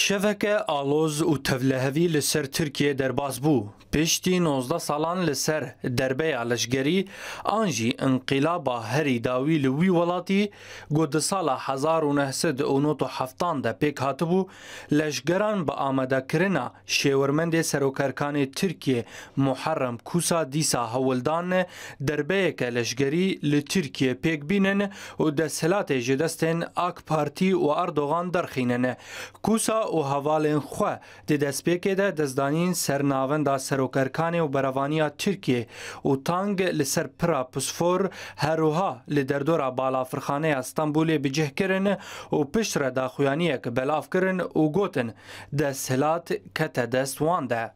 Şeveke aloz û tevlehevî li ser Tirkiye derbas bû. Piştî 19 salan li ser derbeya leşgerî an jî inqilaba herî dawî li wî welatî got di sala 1970 de pêk hatibû leşgeran bi amedekirina şêwermendê serokerkanê Tirkiye Muherrem Kusa dîsa hewildan derbeyeke leşgerî li Tirkiye pêk bînin û desthilatê ji destên AK Partî û Erdogan derxînin. Kusa و حوالên xwe di destpêkê de dezdanîn sernavenda serokerkanê û beravaniya Tirkiye û tang li ser pira pusfor heroha li derdora balafirxaneya Stenbolê bicih kirin û piştre daxuyaniyek belav kirin û gotin dest hilat kete dest wan de.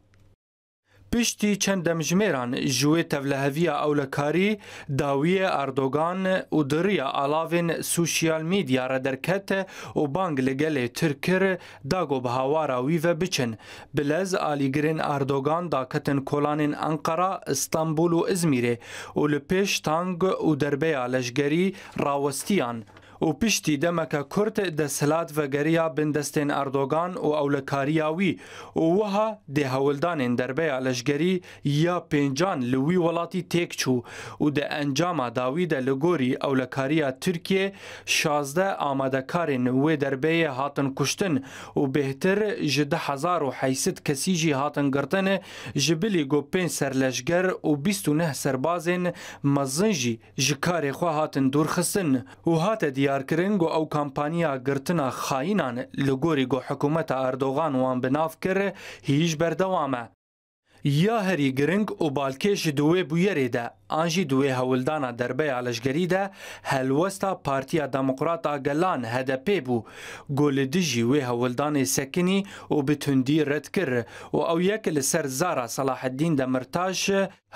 پشتی چند مجمیران جوی تولهویا اولکاری داوی اردوگان و دریا علاوین سوشیال میدیا را درکت و بانگ لگل ترکر داگو بهاوارا وی و بچن بلز آلیگرین اردوگان داکتن کلانین انقره استانبول و ازمیره و لپش تانگ و دربه لشگری راوستیان û piştî demeke Kurd de silat vegeriya bindestên Erdogan û ewlekariya wî û wiha dê hewildanên derbeya leşgerî ya pêncan li wî welatî têk çû û de encama dawî de li gorî ewlekariya Tirkiye şazde amadekarên wê derbeyê hatin kuştin û bêhtir ji de hezar û heysit kesî jî hatin girtin ji bilî gopên serleşger û bîst û neh serbazên mezin jî ji karê xwe hatin dûrxistin û hate بریارکردن گو او کمپانیا گرتنا خاینان لگوری گو حکومت اردوغان وان بناف کر هیچ بردوامه یا هەری گرنگ و بالکێشی دوێ بویەرێ دە ئانژی دوێ هەولدانە دەربەیە لەشگەری دە هەلوەستا پارتیا دەموقراتە گەلان هەدەپێ بوو گۆلی دژی وێ هەولدانێ سەکنی و بتوندی ڕەت کرد و ئەو یەک لە سەر زارە سەلاحدین دەمرتاش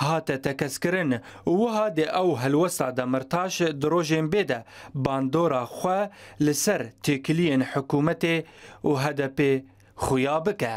هاتە تەکەسکردن وها دێ ئەو هەلوەستا دەمرتاش درۆژێن بێدە باندۆرا خوێ لەسەر تێکلیەن حکوومەتێ و هەدەپێ خویا بکە.